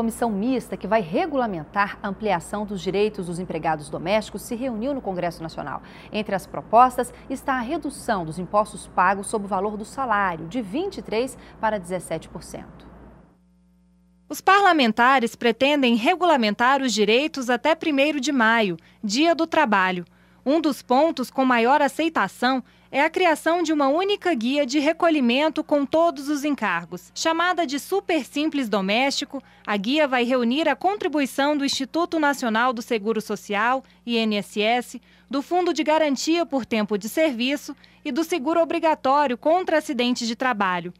comissão mista que vai regulamentar a ampliação dos direitos dos empregados domésticos se reuniu no Congresso Nacional. Entre as propostas está a redução dos impostos pagos sobre o valor do salário, de 23% para 17%. Os parlamentares pretendem regulamentar os direitos até 1 de maio, Dia do Trabalho. Um dos pontos com maior aceitação é a criação de uma única guia de recolhimento com todos os encargos. Chamada de Super Simples Doméstico, a guia vai reunir a contribuição do Instituto Nacional do Seguro Social, INSS, do Fundo de Garantia por Tempo de Serviço e do Seguro Obrigatório contra Acidentes de Trabalho.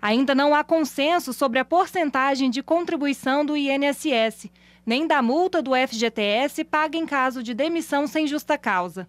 Ainda não há consenso sobre a porcentagem de contribuição do INSS, nem da multa do FGTS paga em caso de demissão sem justa causa.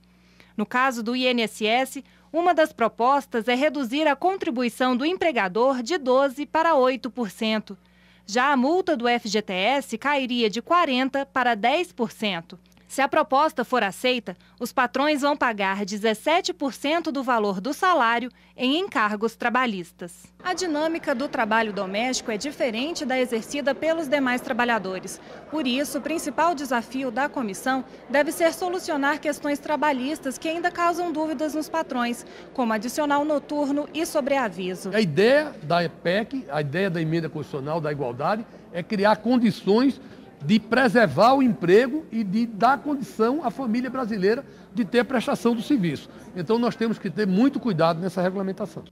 No caso do INSS, uma das propostas é reduzir a contribuição do empregador de 12% para 8%. Já a multa do FGTS cairia de 40% para 10%. Se a proposta for aceita, os patrões vão pagar 17% do valor do salário em encargos trabalhistas. A dinâmica do trabalho doméstico é diferente da exercida pelos demais trabalhadores. Por isso, o principal desafio da comissão deve ser solucionar questões trabalhistas que ainda causam dúvidas nos patrões, como adicional noturno e sobreaviso. A ideia da EPEC, a ideia da emenda constitucional da igualdade, é criar condições de preservar o emprego e de dar condição à família brasileira de ter a prestação do serviço. Então nós temos que ter muito cuidado nessa regulamentação.